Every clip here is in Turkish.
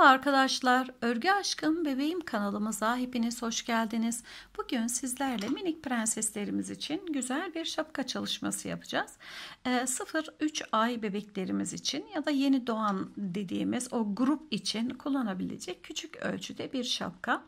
Merhaba arkadaşlar, Örgü Aşkım Bebeğim kanalımıza hepiniz hoş geldiniz. Bugün sizlerle minik prenseslerimiz için güzel bir şapka çalışması yapacağız. 0-3 ee, ay bebeklerimiz için ya da yeni doğan dediğimiz o grup için kullanabilecek küçük ölçüde bir şapka.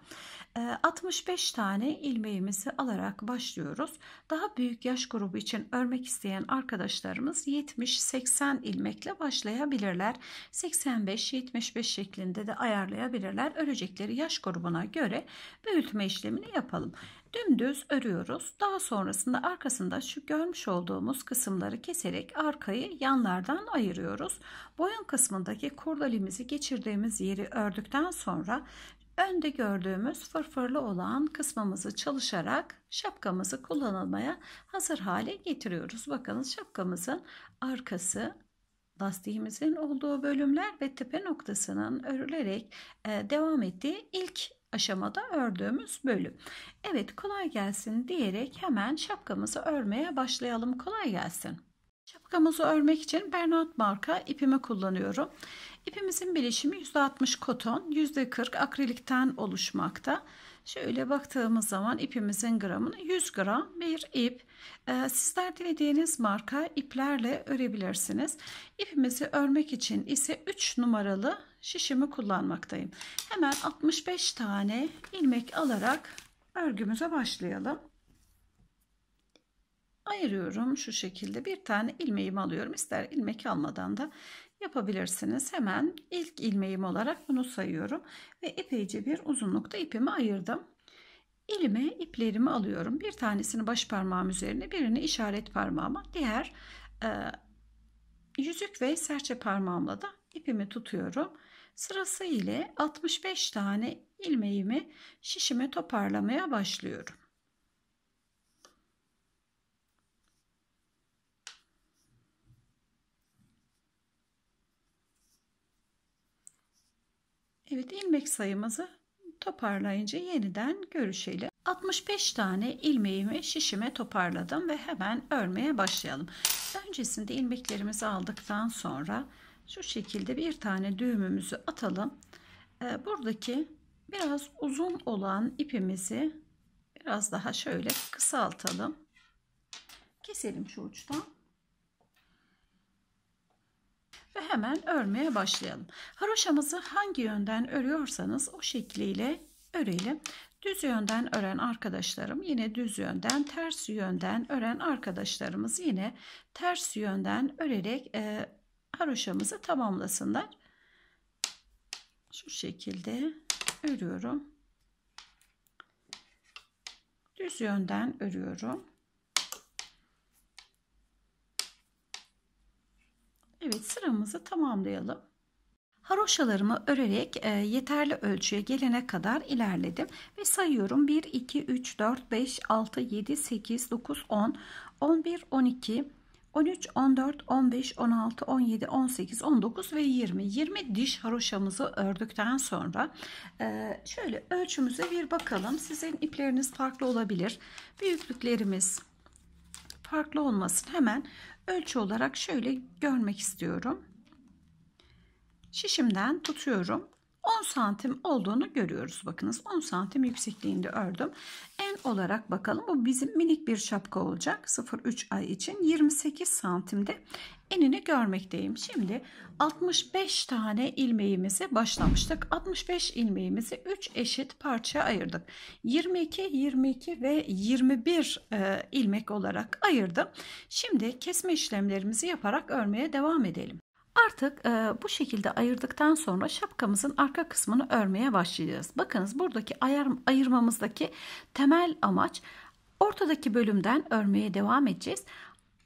65 tane ilmeğimizi alarak başlıyoruz. Daha büyük yaş grubu için örmek isteyen arkadaşlarımız 70-80 ilmekle başlayabilirler. 85-75 şeklinde de ayarlayabilirler. Örecekleri yaş grubuna göre büyütme işlemini yapalım. Dümdüz örüyoruz. Daha sonrasında arkasında şu görmüş olduğumuz kısımları keserek arkayı yanlardan ayırıyoruz. Boyun kısmındaki kurdalimizi geçirdiğimiz yeri ördükten sonra önde gördüğümüz fırfırlı olan kısmımızı çalışarak şapkamızı kullanılmaya hazır hale getiriyoruz. Bakınız şapkamızın arkası lastiğimizin olduğu bölümler ve tepe noktasının örülerek e, devam ettiği ilk aşamada ördüğümüz bölüm. Evet kolay gelsin diyerek hemen şapkamızı örmeye başlayalım. Kolay gelsin. Şapkamızı örmek için Bernard marka ipimi kullanıyorum. İpimizin bileşimi %60 koton, %40 akrilikten oluşmakta. Şöyle baktığımız zaman ipimizin gramını 100 gram bir ip. Ee, sizler dilediğiniz marka iplerle örebilirsiniz. İpimizi örmek için ise 3 numaralı şişimi kullanmaktayım. Hemen 65 tane ilmek alarak örgümüze başlayalım ayırıyorum şu şekilde bir tane ilmeğimi alıyorum ister ilmek almadan da yapabilirsiniz hemen ilk ilmeğim olarak bunu sayıyorum ve epeyce bir uzunlukta ipimi ayırdım ilime iplerimi alıyorum bir tanesini baş parmağım üzerine birini işaret parmağıma diğer e, yüzük ve serçe parmağımla da ipimi tutuyorum sırası ile 65 tane ilmeğimi şişime toparlamaya başlıyorum Evet ilmek sayımızı toparlayınca yeniden görüşelim. 65 tane ilmeğimi şişime toparladım ve hemen örmeye başlayalım. Öncesinde ilmeklerimizi aldıktan sonra şu şekilde bir tane düğümümüzü atalım. Ee, buradaki biraz uzun olan ipimizi biraz daha şöyle kısaltalım. Keselim şu uçtan ve hemen örmeye başlayalım. Haroşamızı hangi yönden örüyorsanız o şekliyle örelim. Düz yönden ören arkadaşlarım yine düz yönden, ters yönden ören arkadaşlarımız yine ters yönden örerek e, haroşamızı tamamlasınlar. Şu şekilde örüyorum. Düz yönden örüyorum. Evet sıramızı tamamlayalım. Haroşalarımı örerek e, yeterli ölçüye gelene kadar ilerledim ve sayıyorum 1 2 3 4 5 6 7 8 9 10 11 12 13 14 15 16 17 18 19 ve 20 20 diş haroşamızı ördükten sonra e, şöyle ölçümüze bir bakalım sizin ipleriniz farklı olabilir büyüklüklerimiz farklı olmasın hemen ölçü olarak şöyle görmek istiyorum. Şişimden tutuyorum. 10 santim olduğunu görüyoruz. Bakınız 10 santim yüksekliğinde ördüm. En olarak bakalım. Bu bizim minik bir şapka olacak. 0 3 ay için 28 santimde enini görmekteyim. Şimdi 65 tane ilmeğimizi başlamıştık. 65 ilmeğimizi 3 eşit parçaya ayırdık. 22, 22 ve 21 e, ilmek olarak ayırdım. Şimdi kesme işlemlerimizi yaparak örmeye devam edelim. Artık e, bu şekilde ayırdıktan sonra şapkamızın arka kısmını örmeye başlayacağız. Bakınız buradaki ayar, ayırmamızdaki temel amaç ortadaki bölümden örmeye devam edeceğiz.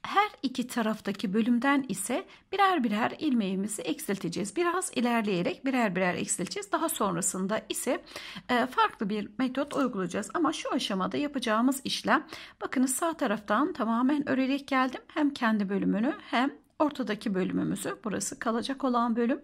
Her iki taraftaki bölümden ise birer birer ilmeğimizi eksilteceğiz. Biraz ilerleyerek birer birer eksilteceğiz. Daha sonrasında ise e, farklı bir metot uygulayacağız. Ama şu aşamada yapacağımız işlem bakınız sağ taraftan tamamen örerek geldim. Hem kendi bölümünü hem ortadaki bölümümüzü burası kalacak olan bölüm.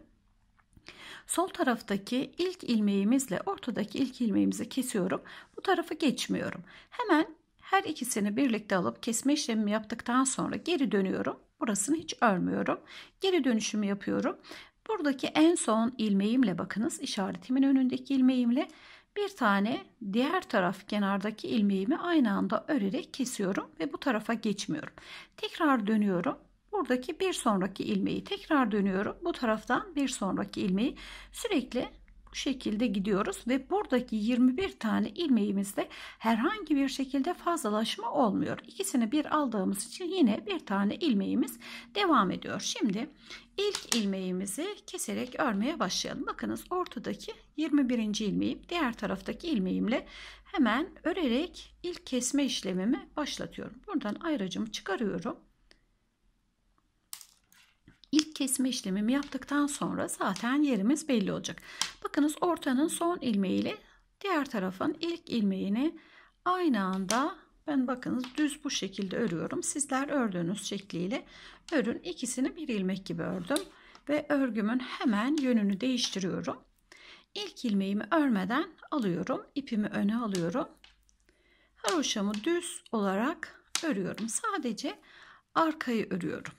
Sol taraftaki ilk ilmeğimizle ortadaki ilk ilmeğimizi kesiyorum. Bu tarafı geçmiyorum. Hemen her ikisini birlikte alıp kesme işlemi yaptıktan sonra geri dönüyorum. Burasını hiç örmüyorum. Geri dönüşümü yapıyorum. Buradaki en son ilmeğimle bakınız işaretimin önündeki ilmeğimle bir tane diğer taraf kenardaki ilmeğimi aynı anda örerek kesiyorum ve bu tarafa geçmiyorum. Tekrar dönüyorum. Buradaki bir sonraki ilmeği tekrar dönüyorum. Bu taraftan bir sonraki ilmeği sürekli bu şekilde gidiyoruz ve buradaki 21 tane ilmeğimizde herhangi bir şekilde fazlalaşma olmuyor. İkisini bir aldığımız için yine bir tane ilmeğimiz devam ediyor. Şimdi ilk ilmeğimizi keserek örmeye başlayalım. Bakınız ortadaki 21. ilmeğim diğer taraftaki ilmeğimle hemen örerek ilk kesme işlemimi başlatıyorum. Buradan ayracımı çıkarıyorum ilk kesme işlemimi yaptıktan sonra zaten yerimiz belli olacak. Bakınız ortanın son ilmeği ile diğer tarafın ilk ilmeğini aynı anda ben bakınız düz bu şekilde örüyorum. Sizler ördüğünüz şekliyle örün ikisini bir ilmek gibi ördüm ve örgümün hemen yönünü değiştiriyorum. İlk ilmeğimi örmeden alıyorum. ipimi öne alıyorum. Haroşamı düz olarak örüyorum. Sadece arkayı örüyorum.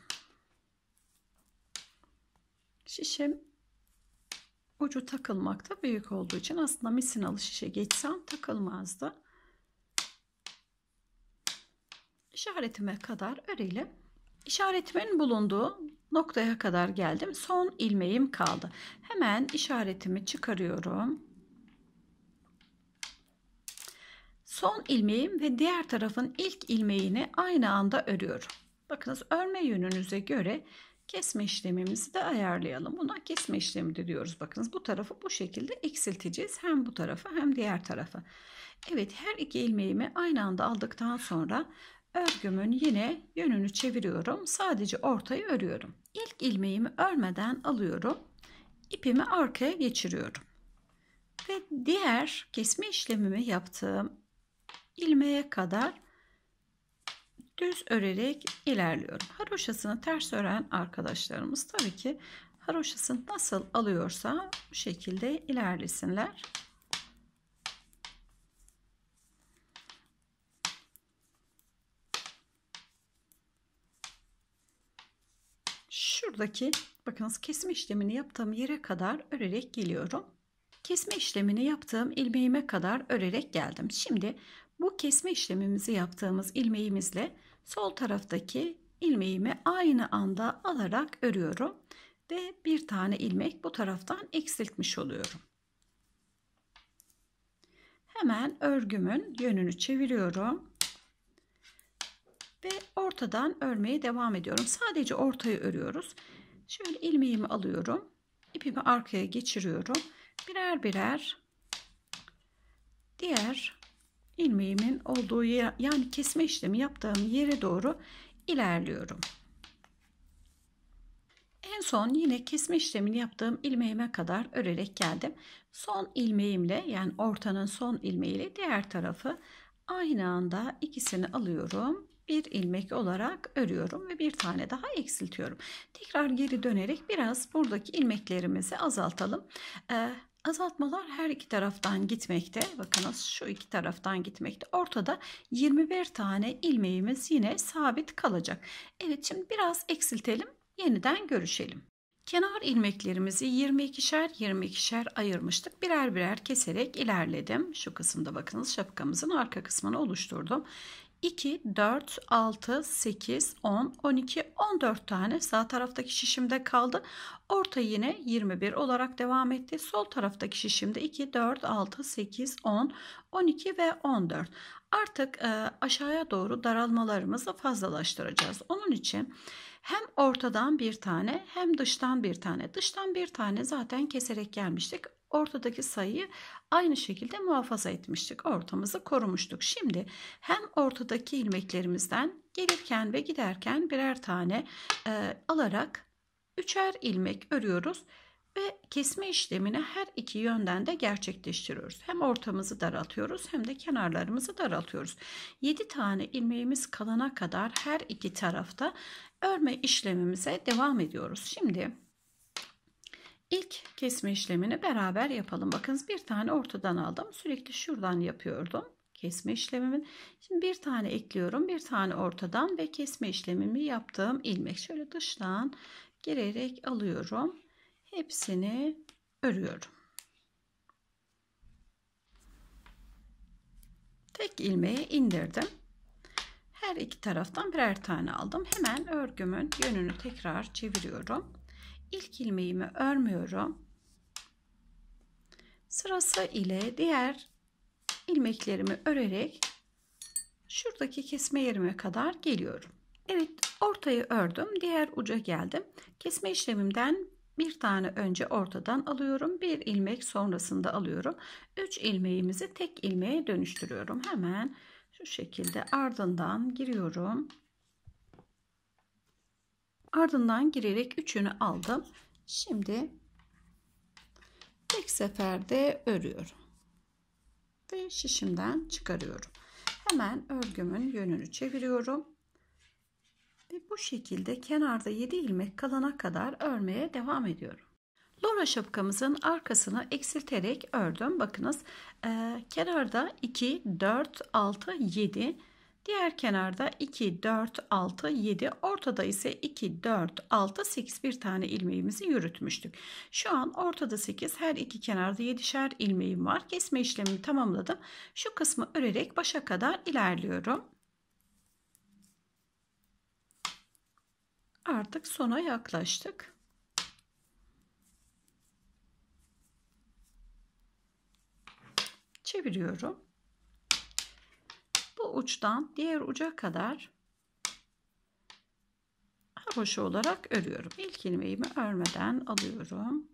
Şişem ucu takılmakta büyük olduğu için aslında misinalı şişe geçsem takılmazdı. İşaretime kadar örelim. İşaretimin bulunduğu noktaya kadar geldim. Son ilmeğim kaldı. Hemen işaretimi çıkarıyorum. Son ilmeğim ve diğer tarafın ilk ilmeğini aynı anda örüyorum. Bakınız örme yönünüze göre Kesme işlemimizi de ayarlayalım. Buna kesme işlemi de diyoruz. Bakınız bu tarafı bu şekilde eksilteceğiz. Hem bu tarafı hem diğer tarafı. Evet her iki ilmeğimi aynı anda aldıktan sonra örgümün yine yönünü çeviriyorum. Sadece ortayı örüyorum. İlk ilmeğimi örmeden alıyorum. İpimi arkaya geçiriyorum. Ve diğer kesme işlemimi yaptığım ilmeğe kadar düz örerek ilerliyorum. Haroşasını ters ören arkadaşlarımız tabii ki haroşasını nasıl alıyorsa bu şekilde ilerlesinler. Şuradaki bakınız kesme işlemini yaptığım yere kadar örerek geliyorum. Kesme işlemini yaptığım ilmeğime kadar örerek geldim. Şimdi bu kesme işlemimizi yaptığımız ilmeğimizle sol taraftaki ilmeğimi aynı anda alarak örüyorum ve bir tane ilmek bu taraftan eksiltmiş oluyorum. Hemen örgümün yönünü çeviriyorum ve ortadan örmeye devam ediyorum. Sadece ortayı örüyoruz. Şöyle ilmeğimi alıyorum. ipimi arkaya geçiriyorum birer birer diğer ilmeğimin olduğu yer, yani kesme işlemi yaptığım yere doğru ilerliyorum. En son yine kesme işlemini yaptığım ilmeğime kadar örerek geldim. Son ilmeğimle yani ortanın son ilmeğiyle diğer tarafı aynı anda ikisini alıyorum. Bir ilmek olarak örüyorum ve bir tane daha eksiltiyorum. Tekrar geri dönerek biraz buradaki ilmeklerimizi azaltalım. Ee, Azaltmalar her iki taraftan gitmekte. Bakınız şu iki taraftan gitmekte. Ortada 21 tane ilmeğimiz yine sabit kalacak. Evet şimdi biraz eksiltelim. Yeniden görüşelim. Kenar ilmeklerimizi 22'şer 22'şer ayırmıştık. Birer birer keserek ilerledim. Şu kısımda bakınız şapkamızın arka kısmını oluşturdum. 2, 4, 6, 8, 10, 12, 14 tane sağ taraftaki şişimde kaldı. Orta yine 21 olarak devam etti. Sol taraftaki şişimde 2, 4, 6, 8, 10, 12 ve 14. Artık e, aşağıya doğru daralmalarımızı fazlalaştıracağız. Onun için hem ortadan bir tane hem dıştan bir tane. Dıştan bir tane zaten keserek gelmiştik ortadaki sayıyı aynı şekilde muhafaza etmiştik. Ortamızı korumuştuk. Şimdi hem ortadaki ilmeklerimizden gelirken ve giderken birer tane e, alarak üçer ilmek örüyoruz ve kesme işlemini her iki yönden de gerçekleştiriyoruz. Hem ortamızı daraltıyoruz hem de kenarlarımızı daraltıyoruz. 7 tane ilmeğimiz kalana kadar her iki tarafta örme işlemimize devam ediyoruz. Şimdi İlk kesme işlemini beraber yapalım. Bakınız bir tane ortadan aldım. Sürekli şuradan yapıyordum kesme işlemimin. Şimdi bir tane ekliyorum. Bir tane ortadan ve kesme işlemimi yaptığım ilmek. Şöyle dıştan girerek alıyorum. Hepsini örüyorum. Tek ilmeği indirdim. Her iki taraftan birer tane aldım. Hemen örgümün yönünü tekrar çeviriyorum ilk ilmeğimi örmüyorum. Sırası ile diğer ilmeklerimi örerek şuradaki kesme yerime kadar geliyorum. Evet ortayı ördüm. Diğer uca geldim. Kesme işlemimden bir tane önce ortadan alıyorum. Bir ilmek sonrasında alıyorum. 3 ilmeğimizi tek ilmeğe dönüştürüyorum. Hemen şu şekilde ardından giriyorum. Ardından girerek üçünü aldım. Şimdi tek seferde örüyorum. Ve şişimden çıkarıyorum. Hemen örgümün yönünü çeviriyorum. Ve bu şekilde kenarda 7 ilmek kalana kadar örmeye devam ediyorum. Lora şapkamızın arkasını eksilterek ördüm. Bakınız e, kenarda 2, 4, 6, 7 Diğer kenarda 2, 4, 6, 7. Ortada ise 2, 4, 6, 8 bir tane ilmeğimizi yürütmüştük. Şu an ortada 8 her iki kenarda 7'şer ilmeğim var. Kesme işlemini tamamladım. Şu kısmı örerek başa kadar ilerliyorum. Artık sona yaklaştık. çeviriyorum uçtan diğer uca kadar haroşa olarak örüyorum. İlk ilmeğimi örmeden alıyorum.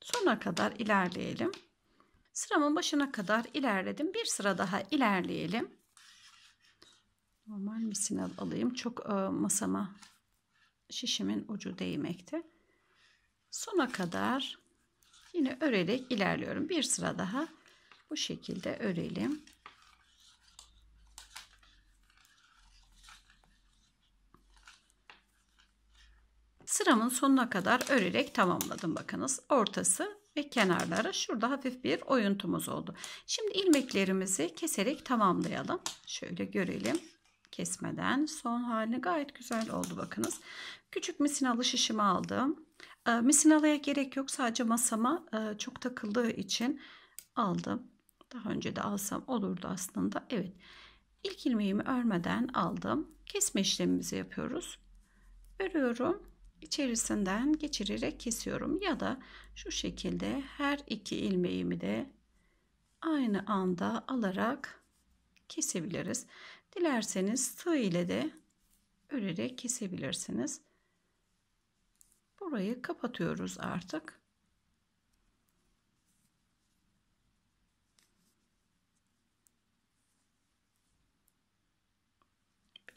Sona kadar ilerleyelim. Sıramın başına kadar ilerledim. Bir sıra daha ilerleyelim. Normal misinal alayım. Çok e, masama şişimin ucu değmekte. Sona kadar yine örerek ilerliyorum. Bir sıra daha bu şekilde örelim. Sıramın sonuna kadar örerek tamamladım. Bakınız ortası ve kenarları şurada hafif bir oyuntumuz oldu. Şimdi ilmeklerimizi keserek tamamlayalım. Şöyle görelim kesmeden son haline gayet güzel oldu bakınız. Küçük misinalı şişimi aldım. E, misinalıya gerek yok sadece masama e, çok takıldığı için aldım. Daha önce de alsam olurdu aslında. Evet ilk ilmeğimi örmeden aldım. Kesme işlemimizi yapıyoruz. Örüyorum. içerisinden geçirerek kesiyorum ya da şu şekilde her iki ilmeğimi de aynı anda alarak kesebiliriz. Dilerseniz tığ ile de örerek kesebilirsiniz. Burayı kapatıyoruz artık.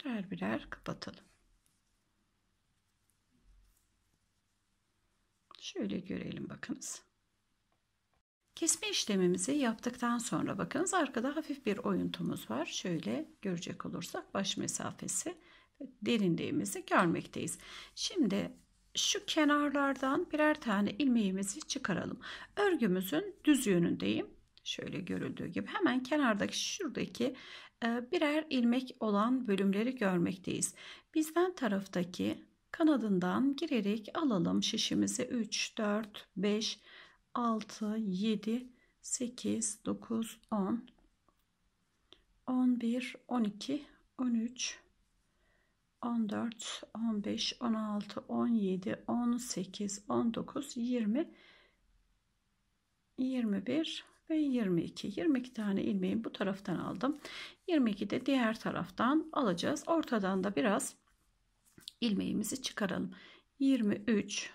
Birer birer kapatalım. Şöyle görelim bakınız. Kesme işlemimizi yaptıktan sonra bakınız arkada hafif bir oyuntumuz var. Şöyle görecek olursak baş mesafesi derinliğimizi görmekteyiz. Şimdi şu kenarlardan birer tane ilmeğimizi çıkaralım. Örgümüzün düz yönündeyim. Şöyle görüldüğü gibi hemen kenardaki şuradaki e, birer ilmek olan bölümleri görmekteyiz. Bizden taraftaki kanadından girerek alalım şişimizi 3, 4, 5, 6 6, 7, 8, 9, 10, 11, 12, 13, 14, 15, 16, 17, 18, 19, 20, 21 ve 22. 22 tane ilmeği bu taraftan aldım. 22 de diğer taraftan alacağız. Ortadan da biraz ilmeğimizi çıkaralım. 23,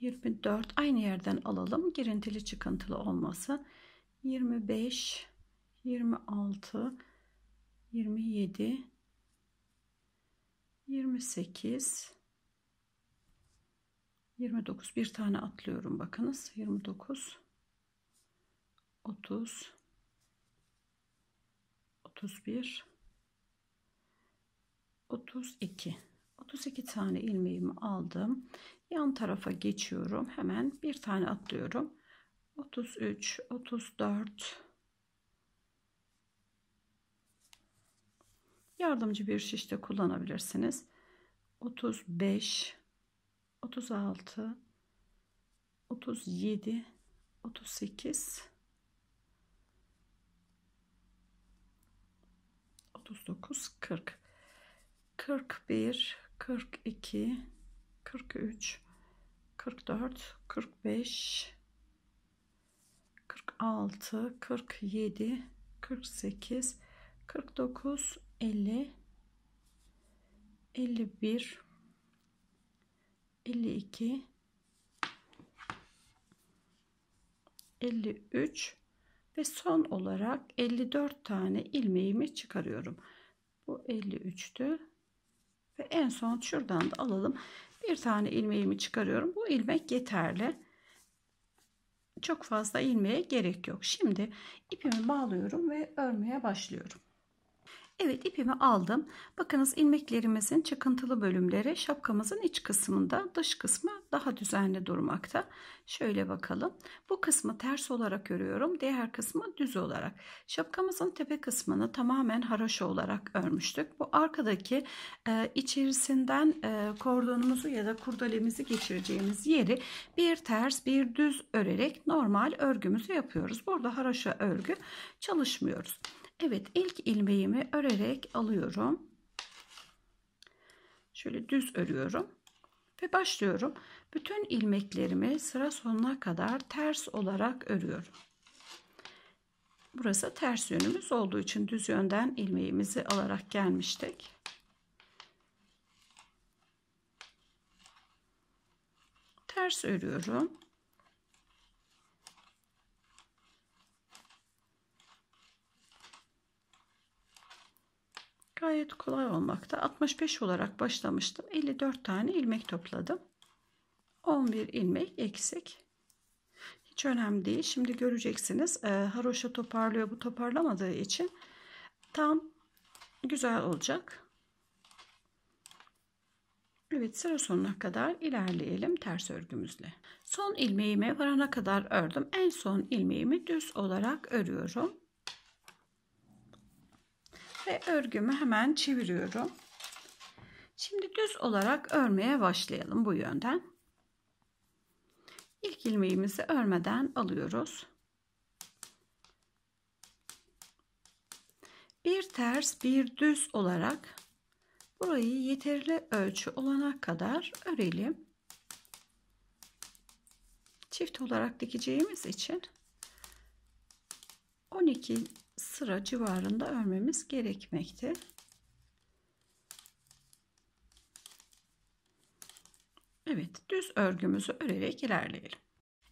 24 aynı yerden alalım girintili çıkıntılı olması 25 26 27 28 29 bir tane atlıyorum bakınız 29 30 31 32 32 tane ilmeğimi aldım yan tarafa geçiyorum hemen bir tane atlıyorum 33 34 yardımcı bir şiş de kullanabilirsiniz 35 36 37 38 39 40 41 42 43, 44, 45, 46, 47, 48, 49, 50, 51, 52, 53 ve son olarak 54 tane ilmeğimi çıkarıyorum. Bu 53'tü. Ve en son şuradan da alalım. Bir tane ilmeğimi çıkarıyorum. Bu ilmek yeterli. Çok fazla ilmeğe gerek yok. Şimdi ipimi bağlıyorum ve örmeye başlıyorum. Evet ipimi aldım. Bakınız ilmeklerimizin çıkıntılı bölümleri şapkamızın iç kısmında dış kısmı daha düzenli durmakta. Şöyle bakalım. Bu kısmı ters olarak örüyorum. Diğer kısmı düz olarak. Şapkamızın tepe kısmını tamamen haroşa olarak örmüştük. Bu arkadaki e, içerisinden e, kordonumuzu ya da kurdalemizi geçireceğimiz yeri bir ters bir düz örerek normal örgümüzü yapıyoruz. Burada haroşa örgü çalışmıyoruz. Evet ilk ilmeğimi örerek alıyorum. Şöyle düz örüyorum ve başlıyorum. Bütün ilmeklerimi sıra sonuna kadar ters olarak örüyorum. Burası ters yönümüz olduğu için düz yönden ilmeğimizi alarak gelmiştik. Ters örüyorum. Gayet kolay olmakta. 65 olarak başlamıştım. 54 tane ilmek topladım. 11 ilmek eksik. Hiç önemli değil. Şimdi göreceksiniz. E, haroşa toparlıyor. Bu toparlamadığı için tam güzel olacak. Evet sıra sonuna kadar ilerleyelim ters örgümüzle. Son ilmeğimi varana kadar ördüm. En son ilmeğimi düz olarak örüyorum. Ve örgümü hemen çeviriyorum. Şimdi düz olarak örmeye başlayalım bu yönden. İlk ilmeğimizi örmeden alıyoruz. Bir ters bir düz olarak burayı yeterli ölçü olana kadar örelim. Çift olarak dikeceğimiz için 12 sıra civarında örmemiz gerekmekte. Evet düz örgümüzü örerek ilerleyelim.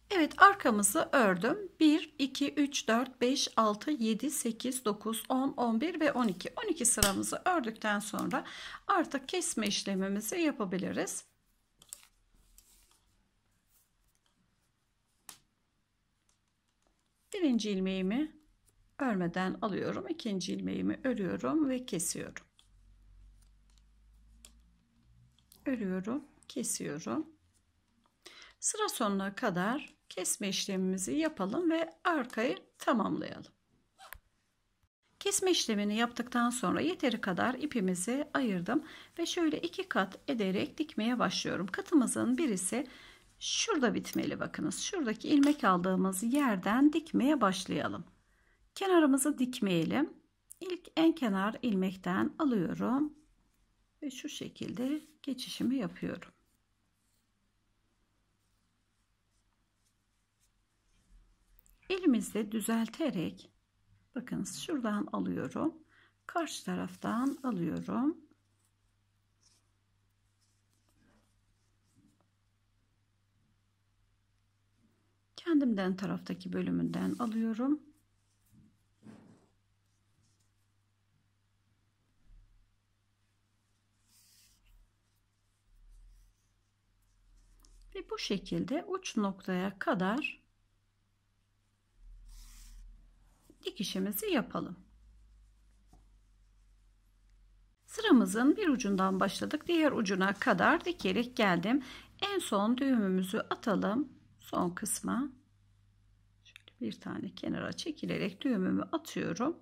Evet arkamızı ördüm. 1, 2, 3, 4, 5, 6, 7, 8, 9, 10, 11 ve 12. 12 sıramızı ördükten sonra artık kesme işlemimizi yapabiliriz. Birinci ilmeğimi örmeden alıyorum ikinci ilmeğimi örüyorum ve kesiyorum örüyorum kesiyorum sıra sonuna kadar kesme işlemimizi yapalım ve arkayı tamamlayalım kesme işlemini yaptıktan sonra yeteri kadar ipimizi ayırdım ve şöyle iki kat ederek dikmeye başlıyorum katımızın birisi şurada bitmeli bakınız şuradaki ilmek aldığımız yerden dikmeye başlayalım Kenarımızı dikmeyelim. İlk en kenar ilmekten alıyorum ve şu şekilde geçişimi yapıyorum. Elimizle düzelterek bakın şuradan alıyorum. Karşı taraftan alıyorum. Kendimden taraftaki bölümünden alıyorum Ve bu şekilde uç noktaya kadar dikişimizi yapalım. Sıramızın bir ucundan başladık. Diğer ucuna kadar dikerek geldim. En son düğümümüzü atalım. Son kısma. Şöyle bir tane kenara çekilerek düğümümü atıyorum.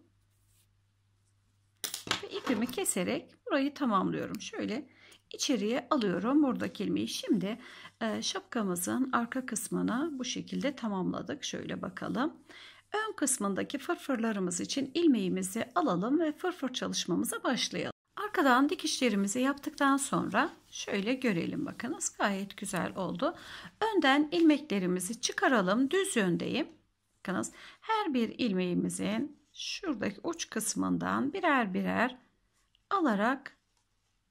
Ve ipimi keserek burayı tamamlıyorum. Şöyle içeriye alıyorum buradaki ilmeği. Şimdi e, şapkamızın arka kısmını bu şekilde tamamladık. Şöyle bakalım. Ön kısmındaki fırfırlarımız için ilmeğimizi alalım ve fırfır çalışmamıza başlayalım. Arkadan dikişlerimizi yaptıktan sonra şöyle görelim bakınız gayet güzel oldu. Önden ilmeklerimizi çıkaralım düz yöndeyim. Bakınız her bir ilmeğimizin şuradaki uç kısmından birer birer alarak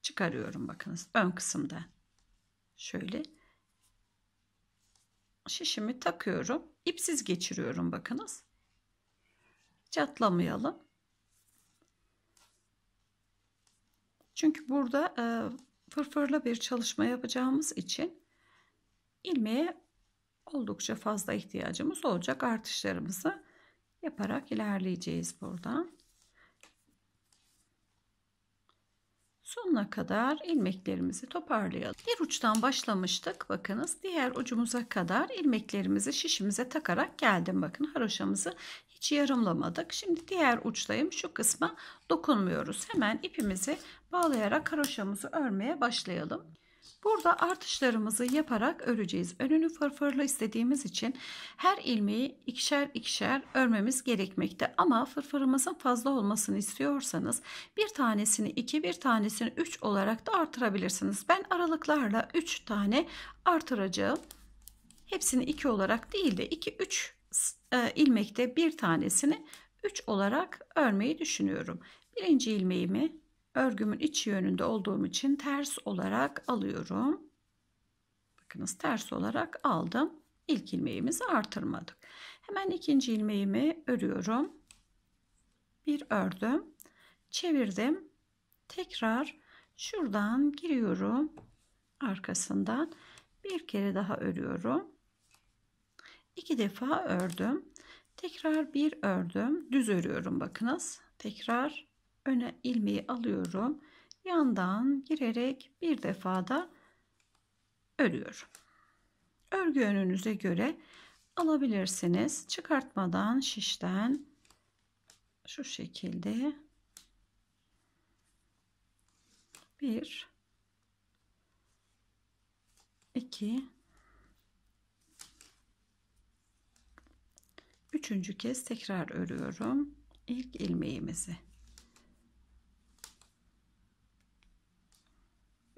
çıkarıyorum bakınız ön kısımda Şöyle şişimi takıyorum. ipsiz geçiriyorum bakınız. Çatlamayalım. Çünkü burada e, fırfırlı bir çalışma yapacağımız için ilmeğe oldukça fazla ihtiyacımız olacak. Artışlarımızı yaparak ilerleyeceğiz buradan. sonuna kadar ilmeklerimizi toparlayalım. Bir uçtan başlamıştık. Bakınız diğer ucumuza kadar ilmeklerimizi şişimize takarak geldim. Bakın haroşamızı hiç yarımlamadık. Şimdi diğer uçtayım. Şu kısma dokunmuyoruz. Hemen ipimizi bağlayarak haroşamızı örmeye başlayalım. Burada artışlarımızı yaparak öreceğiz. Önünü fırfırlı istediğimiz için her ilmeği ikişer ikişer örmemiz gerekmekte. Ama fırfırımızın fazla olmasını istiyorsanız bir tanesini 2 bir tanesini 3 olarak da artırabilirsiniz. Ben aralıklarla 3 tane artıracağım. Hepsini 2 olarak değil de 2-3 e, ilmekte bir tanesini 3 olarak örmeyi düşünüyorum. Birinci ilmeğimi örgümün iç yönünde olduğum için ters olarak alıyorum. Bakınız ters olarak aldım. İlk ilmeğimizi artırmadık. Hemen ikinci ilmeğimi örüyorum. Bir ördüm. Çevirdim. Tekrar şuradan giriyorum. Arkasından bir kere daha örüyorum. İki defa ördüm. Tekrar bir ördüm. Düz örüyorum bakınız. Tekrar öne ilmeği alıyorum. Yandan girerek bir defa da örüyorum. Örgü önünüze göre alabilirsiniz. Çıkartmadan şişten şu şekilde bir iki üçüncü kez tekrar örüyorum ilk ilmeğimizi.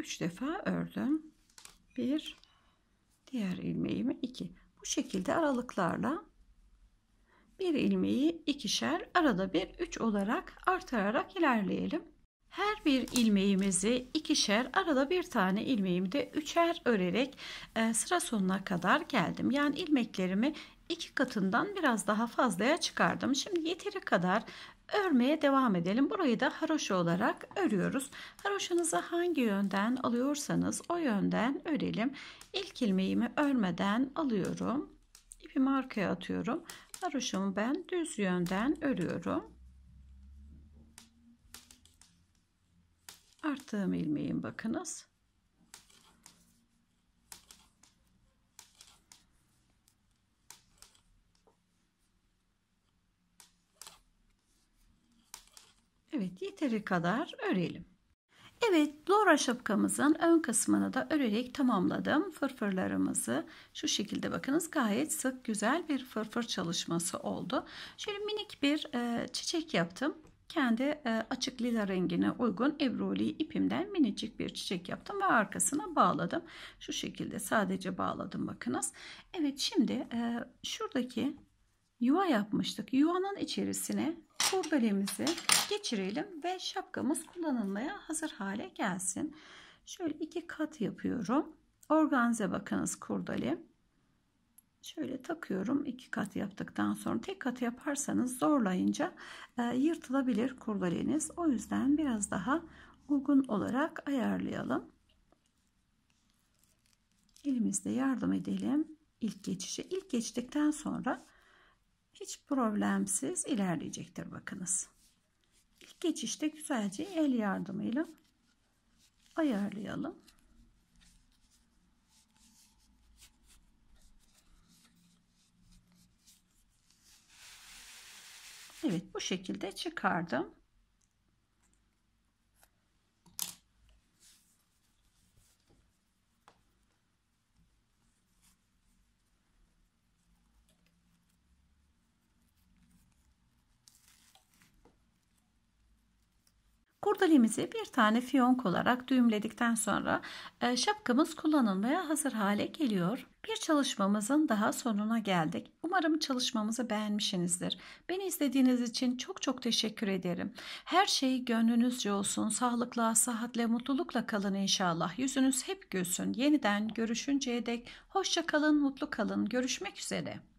3 defa ördüm. 1 diğer ilmeğimi 2. Bu şekilde aralıklarla bir ilmeği ikişer arada bir 3 olarak artırarak ilerleyelim. Her bir ilmeğimizi ikişer arada bir tane ilmeğimi de üçer örerek e, sıra sonuna kadar geldim. Yani ilmeklerimi iki katından biraz daha fazlaya çıkardım. Şimdi yeteri kadar örmeye devam edelim. Burayı da haroşa olarak örüyoruz. Haroşanızı hangi yönden alıyorsanız o yönden örelim. İlk ilmeğimi örmeden alıyorum. İpimi arkaya atıyorum. Haroşamı ben düz yönden örüyorum. Arttığım ilmeğin bakınız. Evet yeteri kadar örelim. Evet Laura şapkamızın ön kısmını da örerek tamamladım. Fırfırlarımızı şu şekilde bakınız gayet sık güzel bir fırfır çalışması oldu. Şöyle minik bir e, çiçek yaptım. Kendi e, açık lila rengine uygun ebruli ipimden minicik bir çiçek yaptım ve arkasına bağladım. Şu şekilde sadece bağladım bakınız. Evet şimdi e, şuradaki yuva yapmıştık. Yuvanın içerisine kurdelemizi geçirelim ve şapkamız kullanılmaya hazır hale gelsin. Şöyle iki kat yapıyorum. Organze bakınız kurdele. Şöyle takıyorum. iki kat yaptıktan sonra tek kat yaparsanız zorlayınca e, yırtılabilir kurdaleniz. O yüzden biraz daha uygun olarak ayarlayalım. Elimizle yardım edelim. İlk geçişi. İlk geçtikten sonra hiç problemsiz ilerleyecektir bakınız. İlk geçişte güzelce el yardımıyla ayarlayalım. Evet bu şekilde çıkardım. Hurdalemizi bir tane fiyonk olarak düğümledikten sonra e, şapkamız kullanılmaya hazır hale geliyor. Bir çalışmamızın daha sonuna geldik. Umarım çalışmamızı beğenmişsinizdir. Beni izlediğiniz için çok çok teşekkür ederim. Her şey gönlünüzce olsun. Sağlıkla, sıhhatle, mutlulukla kalın inşallah. Yüzünüz hep gülsün. Yeniden görüşünceye dek hoşça kalın, mutlu kalın. Görüşmek üzere.